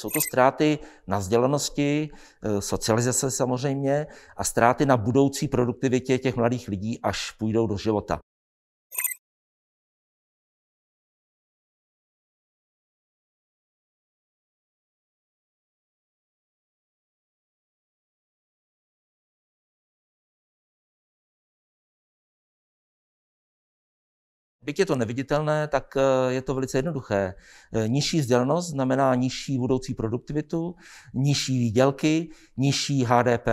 Jsou to ztráty na vzdělanosti, eh, socializace samozřejmě a ztráty na budoucí produktivitě těch mladých lidí, až půjdou do života. Byť je to neviditelné, tak eh, je to velice jednoduché. Eh, nižší vzdělanost znamená nižší budoucí produktivitu, nižší výdělky, nižší HDP,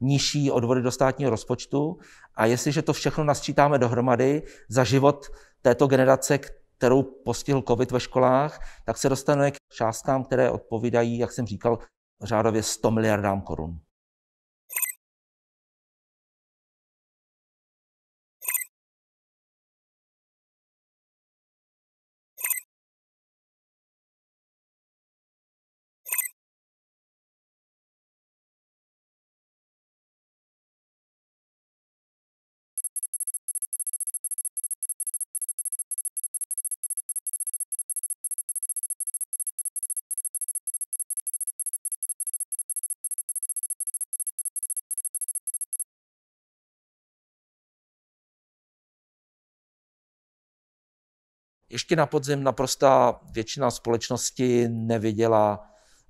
nižší odvody do státního rozpočtu. A jestliže to všechno nasčítáme dohromady za život této generace, kterou postihl COVID ve školách, tak se dostane k částkám, které odpovídají, jak jsem říkal, řádově 100 miliardám korun. Ještě na podzim naprostá většina společnosti neviděla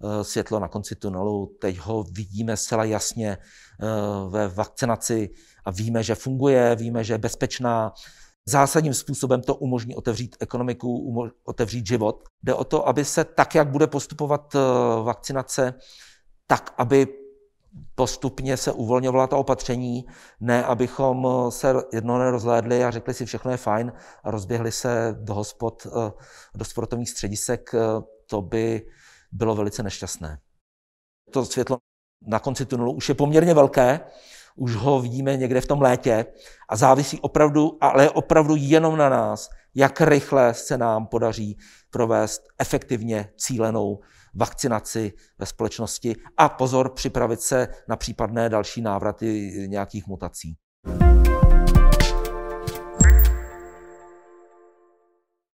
eh, světlo na konci tunelu. Teď ho vidíme zcela jasně eh, ve vakcinaci a víme, že funguje, víme, že je bezpečná. Zásadním způsobem to umožní otevřít ekonomiku, otevřít život. Jde o to, aby se tak, jak bude postupovat eh, vakcinace, tak, aby postupně se uvolňovala ta opatření, ne abychom se jedno nerozhlédli a řekli si, všechno je fajn a rozběhli se do hospod, eh, do sportovních středisek, eh, to by bylo velice nešťastné. To světlo na konci tunelu už je poměrně velké, už ho vidíme někde v tom létě a závisí opravdu, ale opravdu jenom na nás, jak rychle se nám podaří provést efektivně cílenou vakcinaci ve společnosti a pozor připravit se na případné další návraty nějakých mutací.